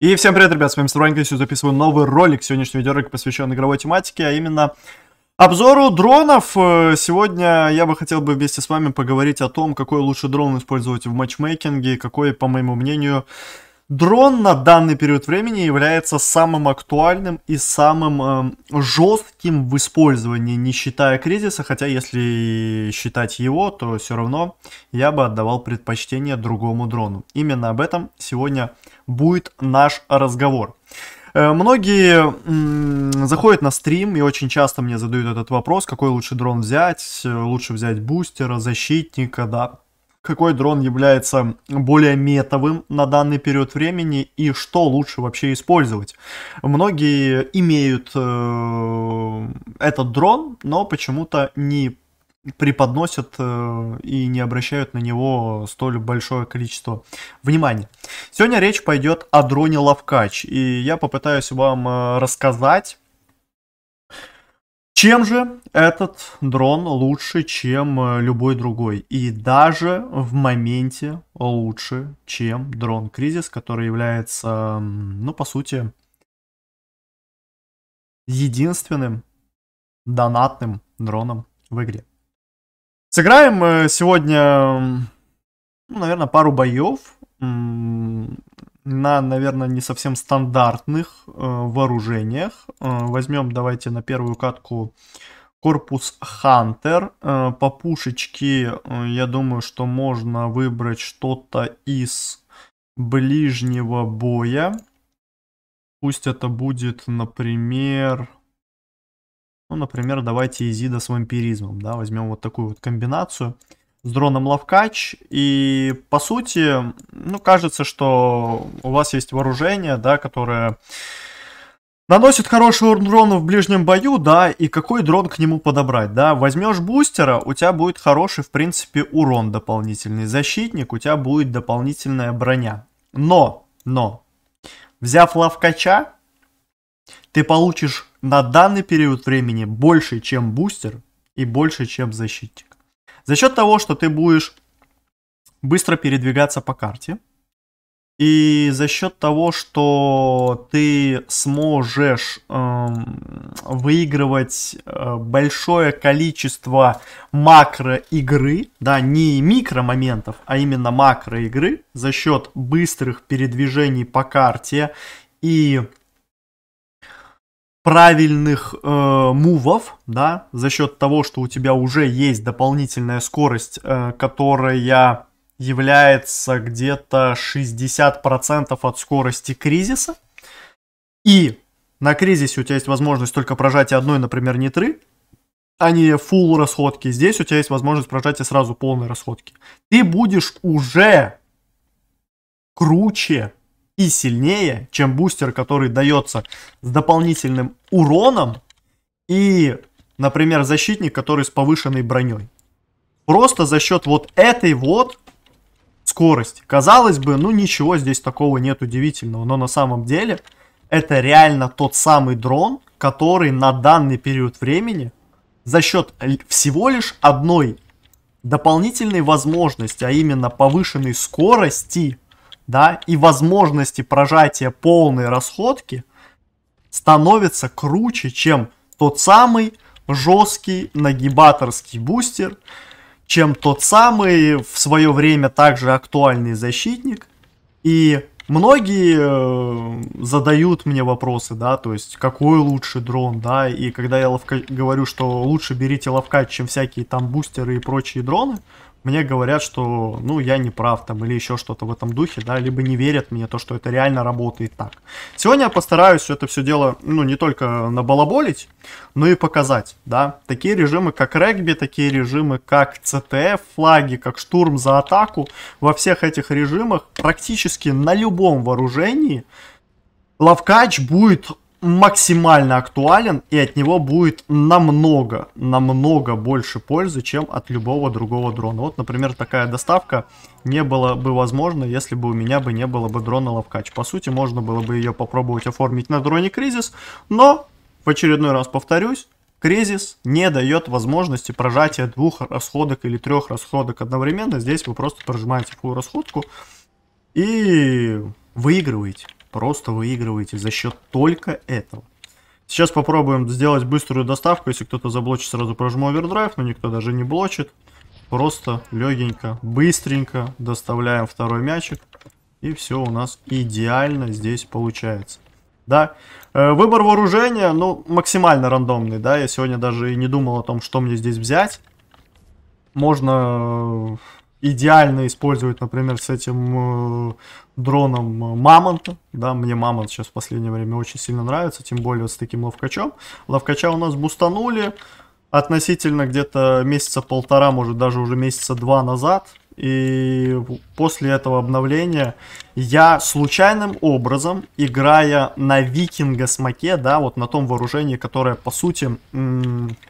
И всем привет, ребят, с вами Стройник, я записываю новый ролик. Сегодняшний видеоролик посвящен игровой тематике, а именно обзору дронов. Э, сегодня я бы хотел бы вместе с вами поговорить о том, какой лучше дрон использовать в матчмейкинге, какой, по моему мнению, Дрон на данный период времени является самым актуальным и самым э, жестким в использовании, не считая кризиса, хотя если считать его, то все равно я бы отдавал предпочтение другому дрону. Именно об этом сегодня будет наш разговор. Э, многие заходят на стрим и очень часто мне задают этот вопрос, какой лучше дрон взять, лучше взять бустера, защитника, да, какой дрон является более метовым на данный период времени и что лучше вообще использовать. Многие имеют э, этот дрон, но почему-то не преподносят э, и не обращают на него столь большое количество внимания. Сегодня речь пойдет о дроне Лавкач, и я попытаюсь вам э, рассказать чем же этот дрон лучше, чем э, любой другой? И даже в моменте лучше, чем дрон Кризис, который является, ну, по сути, единственным донатным дроном в игре. Сыграем э, сегодня, ну, наверное, пару боев на, наверное, не совсем стандартных э, вооружениях. Э, возьмем, давайте, на первую катку корпус Хантер. Э, по пушечке, э, я думаю, что можно выбрать что-то из ближнего боя. Пусть это будет, например... Ну, например, давайте Изида с вампиризмом, да, возьмем вот такую вот комбинацию с дроном Лавкач. И по сути, ну, кажется, что у вас есть вооружение, да, которое наносит хороший урон дрону в ближнем бою, да, и какой дрон к нему подобрать, да. Возьмешь бустера, у тебя будет хороший, в принципе, урон дополнительный. Защитник, у тебя будет дополнительная броня. Но, но, взяв Лавкача, ты получишь на данный период времени больше, чем бустер и больше, чем защитник. За счет того, что ты будешь быстро передвигаться по карте, и за счет того, что ты сможешь эм, выигрывать э, большое количество макроигры, да, не микромоментов, а именно макроигры, за счет быстрых передвижений по карте и правильных э, мувов, да, за счет того, что у тебя уже есть дополнительная скорость, э, которая является где-то 60% от скорости кризиса. И на кризисе у тебя есть возможность только прожатия одной, например, нитры, а не full расходки. Здесь у тебя есть возможность прожатия сразу полной расходки. Ты будешь уже круче и сильнее, чем бустер, который дается с дополнительным уроном и, например, защитник, который с повышенной броней. Просто за счет вот этой вот скорости. Казалось бы, ну ничего здесь такого нет удивительного, но на самом деле это реально тот самый дрон, который на данный период времени за счет всего лишь одной дополнительной возможности, а именно повышенной скорости, да, и возможности прожатия полной расходки становятся круче, чем тот самый жесткий нагибаторский бустер, чем тот самый в свое время также актуальный защитник. И многие э, задают мне вопросы, да, то есть какой лучший дрон, да, и когда я ловка... говорю, что лучше берите ловкач, чем всякие там бустеры и прочие дроны, мне говорят, что, ну, я не прав там или еще что-то в этом духе, да, либо не верят мне то, что это реально работает так. Сегодня я постараюсь это все дело, ну, не только набалаболить, но и показать, да. Такие режимы, как регби, такие режимы, как CTF флаги, как штурм за атаку, во всех этих режимах практически на любом вооружении Лавкач будет максимально актуален, и от него будет намного, намного больше пользы, чем от любого другого дрона. Вот, например, такая доставка не было бы возможно, если бы у меня бы не было бы дрона Лавкач. По сути, можно было бы ее попробовать оформить на дроне Кризис, но, в очередной раз повторюсь, Кризис не дает возможности прожатия двух расходок или трех расходок одновременно. Здесь вы просто прожимаете фул расходку и выигрываете. Просто выигрываете за счет только этого. Сейчас попробуем сделать быструю доставку. Если кто-то заблочит, сразу прожму овердрайв, но никто даже не блочит. Просто легенько, быстренько доставляем второй мячик. И все у нас идеально здесь получается. Да, э, выбор вооружения, ну, максимально рандомный, да. Я сегодня даже и не думал о том, что мне здесь взять. Можно э, идеально использовать, например, с этим э, дроном э, Мамонта. Да, мне Мамонт сейчас в последнее время очень сильно нравится, тем более с таким ловкачом. Ловкача у нас бустанули относительно где-то месяца полтора, может даже уже месяца два назад. И после этого обновления я случайным образом, играя на викинга смоке, да, вот на том вооружении, которое по сути,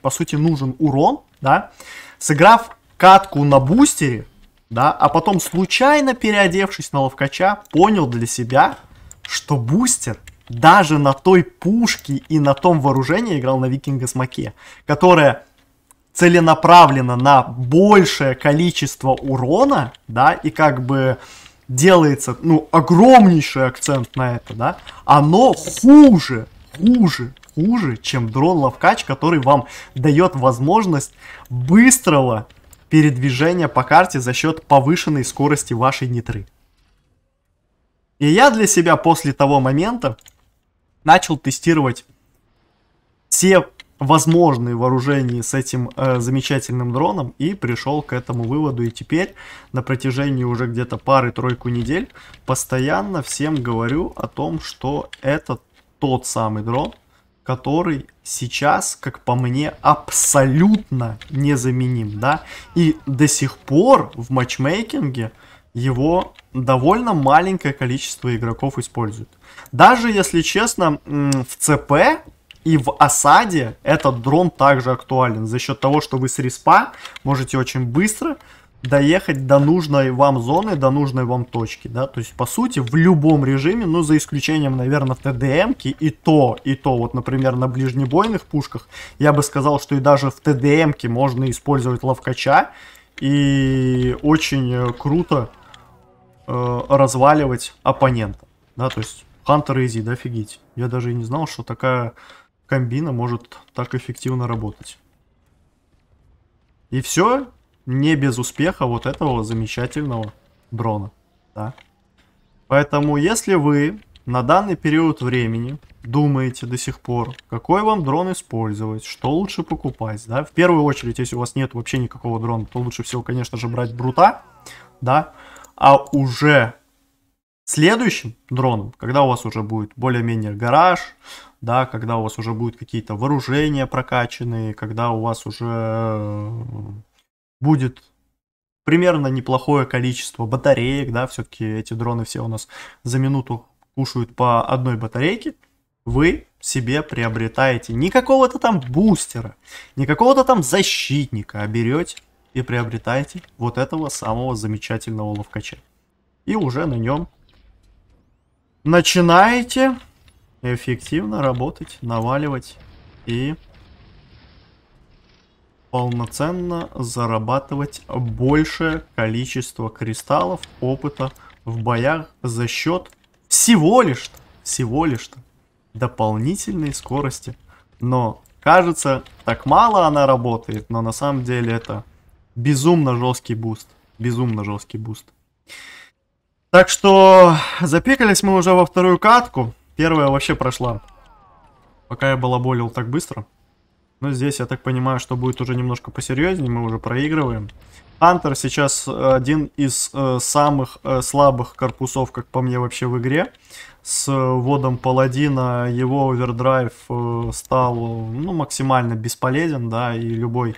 по сути нужен урон, да, сыграв катку на бустере, да, а потом случайно переодевшись на ловкача, понял для себя, что бустер даже на той пушке и на том вооружении играл на викинга смоке, которая целенаправленно на большее количество урона, да, и как бы делается, ну, огромнейший акцент на это, да, оно хуже, хуже, хуже, чем дрон ловкач, который вам дает возможность быстрого передвижение по карте за счет повышенной скорости вашей нитры. И я для себя после того момента начал тестировать все возможные вооружения с этим э, замечательным дроном и пришел к этому выводу. И теперь на протяжении уже где-то пары-тройку недель постоянно всем говорю о том, что это тот самый дрон, который сейчас, как по мне, абсолютно незаменим, да, и до сих пор в матчмейкинге его довольно маленькое количество игроков используют. Даже, если честно, в ЦП и в осаде этот дрон также актуален за счет того, что вы с респа можете очень быстро доехать до нужной вам зоны, до нужной вам точки, да, то есть, по сути, в любом режиме, ну, за исключением, наверное, в тдм и то, и то, вот, например, на ближнебойных пушках, я бы сказал, что и даже в тдм можно использовать ловкача, и очень э, круто э, разваливать оппонента, да, то есть, Хантер Изи, да, офигеть, я даже и не знал, что такая комбина может так эффективно работать. И все, не без успеха вот этого замечательного дрона. Да? Поэтому, если вы на данный период времени думаете до сих пор, какой вам дрон использовать, что лучше покупать, да, в первую очередь, если у вас нет вообще никакого дрона, то лучше всего, конечно же, брать Брута, да, а уже следующим дроном, когда у вас уже будет более-менее гараж, да, когда у вас уже будут какие-то вооружения прокачанные, когда у вас уже э, будет примерно неплохое количество батареек, да, все-таки эти дроны все у нас за минуту кушают по одной батарейке, вы себе приобретаете не какого-то там бустера, не какого-то там защитника, а берете и приобретаете вот этого самого замечательного ловкача. И уже на нем начинаете эффективно работать, наваливать и полноценно зарабатывать большее количество кристаллов опыта в боях за счет всего лишь, всего лишь дополнительной скорости. Но кажется, так мало она работает, но на самом деле это безумно жесткий буст. Безумно жесткий буст. Так что запекались мы уже во вторую катку. Первая вообще прошла. Пока я болел так быстро. Но здесь, я так понимаю, что будет уже немножко посерьезнее, мы уже проигрываем. Хантер сейчас э, один из э, самых э, слабых корпусов, как по мне, вообще в игре. С э, вводом Паладина его овердрайв э, стал ну, максимально бесполезен, да, и любой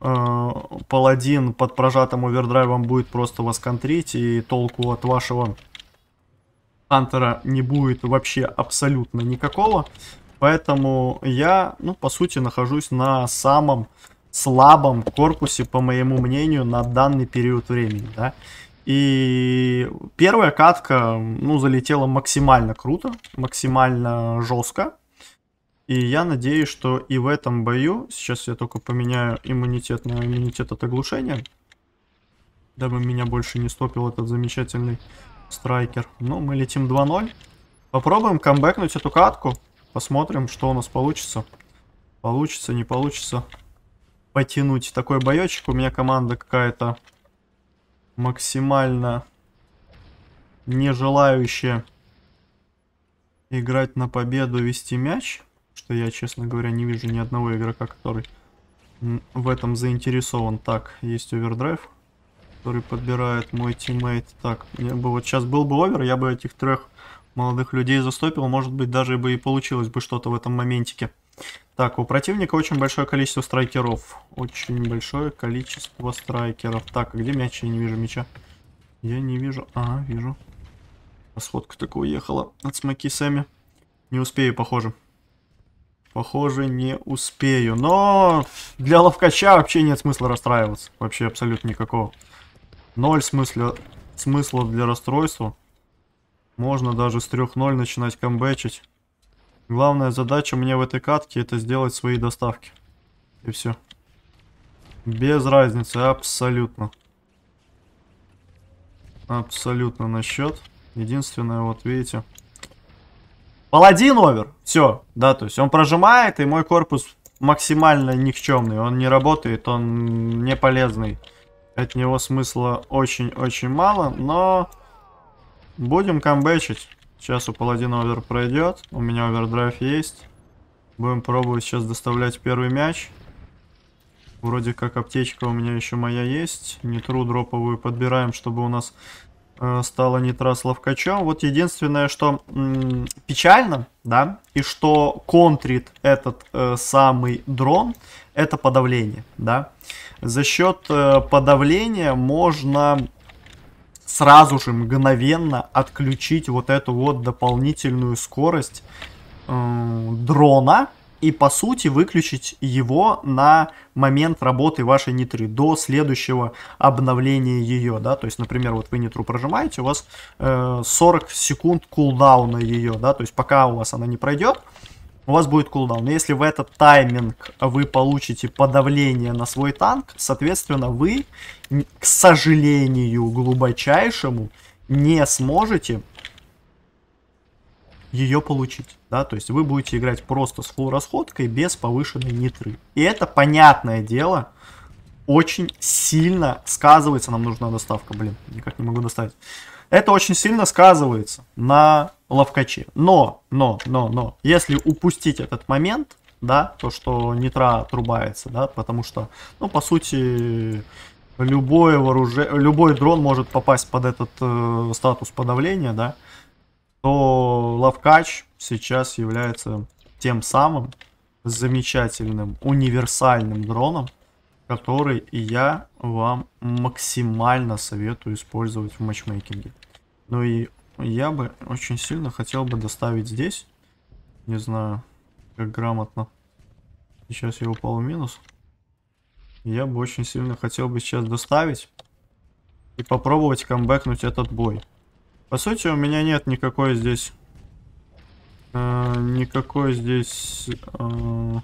э, Паладин под прожатым овердрайвом будет просто вас контрить, и толку от вашего Хантера не будет вообще абсолютно никакого. Поэтому я, ну, по сути, нахожусь на самом слабом корпусе, по моему мнению, на данный период времени, да. И первая катка, ну, залетела максимально круто, максимально жестко. И я надеюсь, что и в этом бою, сейчас я только поменяю иммунитет на иммунитет от оглушения, дабы меня больше не стопил этот замечательный страйкер. Ну, мы летим 2-0. Попробуем камбэкнуть эту катку. Посмотрим, что у нас получится. Получится, не получится. Потянуть такой боечек. У меня команда какая-то максимально не желающая играть на победу, вести мяч. Что я, честно говоря, не вижу ни одного игрока, который в этом заинтересован. Так, есть овердрайв, который подбирает мой тиммейт. Так, мне бы, вот сейчас был бы овер, я бы этих трех молодых людей застопил, может быть, даже бы и получилось бы что-то в этом моментике. Так, у противника очень большое количество страйкеров. Очень большое количество страйкеров. Так, а где мяч? Я не вижу мяча. Я не вижу. Ага, вижу. Расходка только уехала от смоки Сэмми. Не успею, похоже. Похоже, не успею. Но для ловкача вообще нет смысла расстраиваться. Вообще абсолютно никакого. Ноль смысла, смысла для расстройства. Можно даже с 3-0 начинать камбэчить. Главная задача мне в этой катке это сделать свои доставки. И все. Без разницы, абсолютно. Абсолютно на счет. Единственное, вот видите. Паладин овер. Все, да, то есть он прожимает, и мой корпус максимально никчемный. Он не работает, он не полезный. От него смысла очень-очень мало, но... Будем камбэчить. Сейчас у паладина овер пройдет. У меня овердрайв есть. Будем пробовать сейчас доставлять первый мяч. Вроде как аптечка у меня еще моя есть. Нитру дроповую подбираем, чтобы у нас э, стало нитра с ловкачом. Вот единственное, что печально, да, и что контрит этот э, самый дрон, это подавление, да. За счет э, подавления можно сразу же мгновенно отключить вот эту вот дополнительную скорость э, дрона и по сути выключить его на момент работы вашей нитры до следующего обновления ее, да, то есть, например, вот вы нитру прожимаете, у вас э, 40 секунд кулдауна ее, да, то есть пока у вас она не пройдет, э, у вас будет кулдаун. Если в этот тайминг вы получите подавление на свой танк, соответственно, вы, к сожалению, глубочайшему не сможете ее получить, да, то есть вы будете играть просто с фул расходкой без повышенной нитры. И это, понятное дело, очень сильно сказывается, нам нужна доставка, блин, никак не могу доставить. Это очень сильно сказывается на ловкаче. Но, но, но, но, если упустить этот момент, да, то, что нитра отрубается, да, потому что, ну, по сути, любое вооружение, любой дрон может попасть под этот э, статус подавления, да, то ловкач сейчас является тем самым замечательным универсальным дроном, который я вам максимально советую использовать в матчмейкинге. Ну и я бы очень сильно хотел бы доставить здесь. Не знаю, как грамотно. Сейчас я упал в минус. Я бы очень сильно хотел бы сейчас доставить. И попробовать камбэкнуть этот бой. По сути, у меня нет никакой здесь... Э, никакой здесь... Э,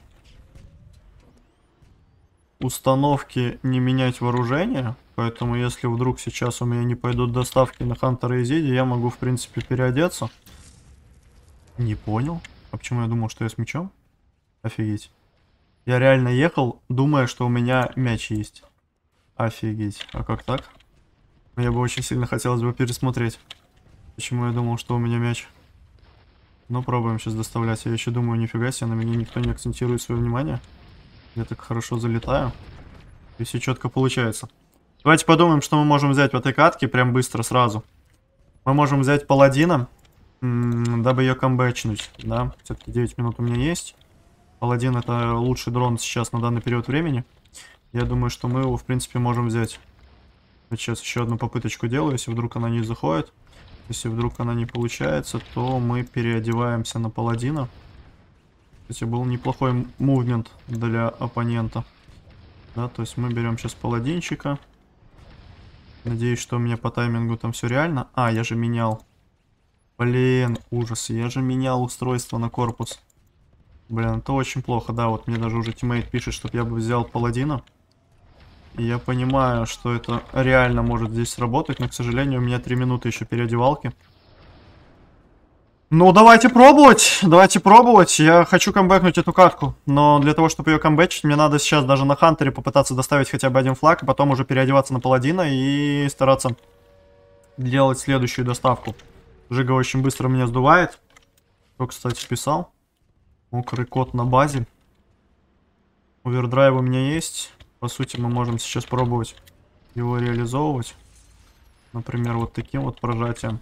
установки не менять вооружение. Поэтому если вдруг сейчас у меня не пойдут доставки на Хантера и Зиди, я могу в принципе переодеться. Не понял. А почему я думал, что я с мечом? Офигеть. Я реально ехал, думая, что у меня мяч есть. Офигеть. А как так? Мне бы очень сильно хотелось бы пересмотреть, почему я думал, что у меня мяч. Ну, пробуем сейчас доставлять. Я еще думаю, нифига себе, на меня никто не акцентирует свое внимание. Я так хорошо залетаю. И все четко получается. Давайте подумаем, что мы можем взять в этой катке прям быстро сразу. Мы можем взять паладина, дабы ее камбэчнуть, да. Все-таки 9 минут у меня есть. Паладин это лучший дрон сейчас на данный период времени. Я думаю, что мы его, в принципе, можем взять. Вот сейчас еще одну попыточку делаю, если вдруг она не заходит. Если вдруг она не получается, то мы переодеваемся на паладина. Кстати, был неплохой мувмент для оппонента. Да, то есть мы берем сейчас паладинчика. Надеюсь, что у меня по таймингу там все реально. А, я же менял. Блин, ужас. Я же менял устройство на корпус. Блин, это очень плохо. Да, вот мне даже уже тиммейт пишет, чтобы я бы взял паладина. И я понимаю, что это реально может здесь сработать, но, к сожалению, у меня 3 минуты еще переодевалки. Ну, давайте пробовать, давайте пробовать. Я хочу камбэкнуть эту катку, но для того, чтобы ее камбэчить, мне надо сейчас даже на Хантере попытаться доставить хотя бы один флаг, а потом уже переодеваться на Паладина и стараться делать следующую доставку. Жига очень быстро меня сдувает. Кто, кстати, писал? Мокрый кот на базе. Овердрайв у меня есть. По сути, мы можем сейчас пробовать его реализовывать. Например, вот таким вот прожатием.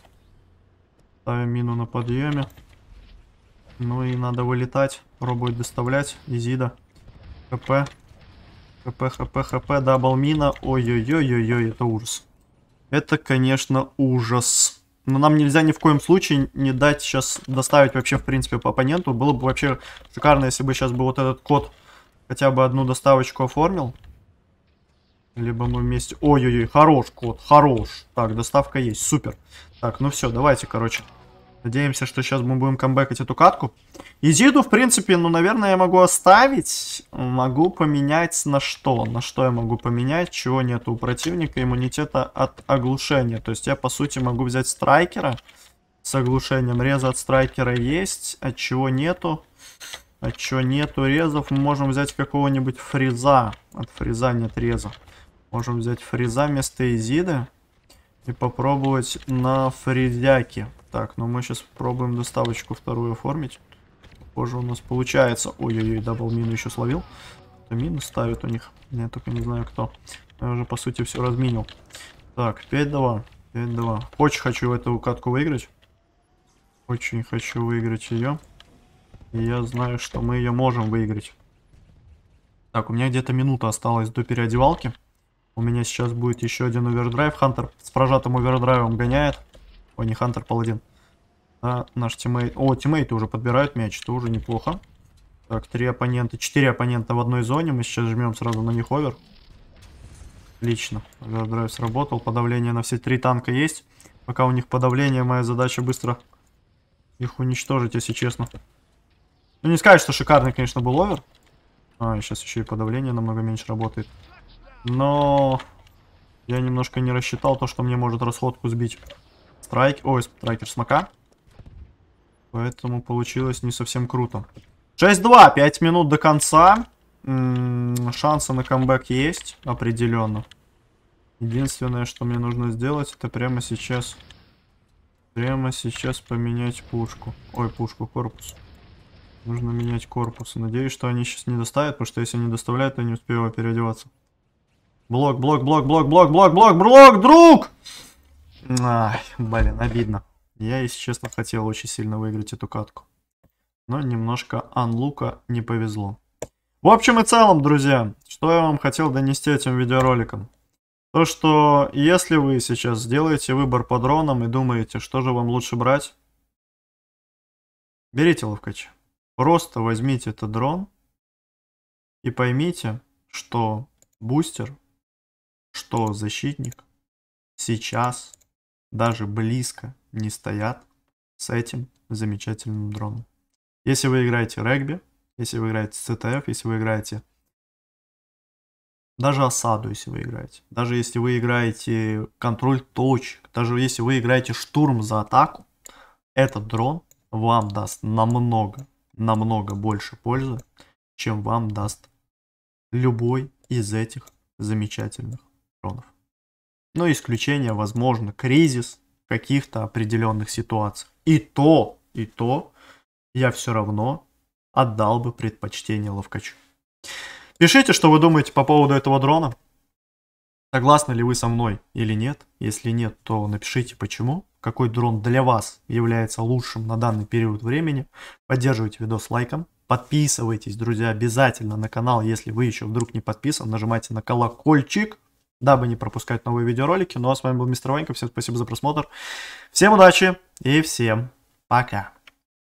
Ставим мину на подъеме. Ну и надо вылетать. пробовать доставлять. Изида. ХП. ХП, ХП, ХП. Дабл мина. Ой-ой-ой-ой-ой. Это ужас. Это, конечно, ужас. Но нам нельзя ни в коем случае не дать сейчас доставить вообще, в принципе, по оппоненту. Было бы вообще шикарно, если бы сейчас бы вот этот код хотя бы одну доставочку оформил. Либо мы вместе... Ой-ой-ой, хорош, кот, хорош. Так, доставка есть, супер. Так, ну все, давайте, короче. Надеемся, что сейчас мы будем камбэкать эту катку. Изиду, в принципе, ну, наверное, я могу оставить. Могу поменять на что? На что я могу поменять? Чего нет у противника? Иммунитета от оглушения. То есть я, по сути, могу взять страйкера с оглушением. Реза от страйкера есть. От чего нету? От чего нету резов? Мы можем взять какого-нибудь фриза. От фриза нет реза. Можем взять фреза вместо изида и попробовать на фрезяке. Так, ну мы сейчас пробуем доставочку вторую оформить. Позже у нас получается. Ой-ой-ой, дабл мину еще словил. Это мину ставит у них. Я только не знаю кто. Я уже по сути все разминил. Так, 5-2. 5-2. Очень хочу эту катку выиграть. Очень хочу выиграть ее. И я знаю, что мы ее можем выиграть. Так, у меня где-то минута осталась до переодевалки. У меня сейчас будет еще один овердрайв. Хантер с прожатым овердрайвом гоняет. О, не Хантер, Паладин. А, наш тиммейт... О, тиммейты уже подбирают мяч. Это уже неплохо. Так, три оппонента. Четыре оппонента в одной зоне. Мы сейчас жмем сразу на них овер. Отлично. Овердрайв сработал. Подавление на все три танка есть. Пока у них подавление, моя задача быстро их уничтожить, если честно. Ну, не сказать, что шикарный, конечно, был овер. А, сейчас еще и подавление намного меньше работает. Но я немножко не рассчитал то, что мне может расходку сбить страйк, ой, страйкер смока. Поэтому получилось не совсем круто. 6-2, 5 минут до конца. М-м, шансы на камбэк есть, определенно. Единственное, что мне нужно сделать, это прямо сейчас... Прямо сейчас поменять пушку. Ой, пушку, корпус. Нужно менять корпус. Надеюсь, что они сейчас не доставят, потому что если не доставляют, то не успею переодеваться. Блок, блок, блок, блок, блок, блок, блок, блок, друг! Ай, блин, обидно. Я, если честно, хотел очень сильно выиграть эту катку. Но немножко анлука не повезло. В общем и целом, друзья, что я вам хотел донести этим видеороликом. То, что если вы сейчас сделаете выбор по дронам и думаете, что же вам лучше брать, берите Ловкач. Просто возьмите этот дрон и поймите, что бустер что защитник сейчас даже близко не стоят с этим замечательным дроном. Если вы играете регби, если вы играете CTF, если вы играете даже осаду, если вы играете, даже если вы играете контроль точек, даже если вы играете штурм за атаку, этот дрон вам даст намного, намного больше пользы, чем вам даст любой из этих замечательных миллионов. Но ну, исключение, возможно, кризис каких-то определенных ситуаций. И то, и то я все равно отдал бы предпочтение Ловкачу. Пишите, что вы думаете по поводу этого дрона. Согласны ли вы со мной или нет? Если нет, то напишите почему. Какой дрон для вас является лучшим на данный период времени. Поддерживайте видос лайком. Подписывайтесь, друзья, обязательно на канал, если вы еще вдруг не подписаны. Нажимайте на колокольчик, дабы не пропускать новые видеоролики. Ну а с вами был Мистер Ванька. Всем спасибо за просмотр. Всем удачи и всем пока.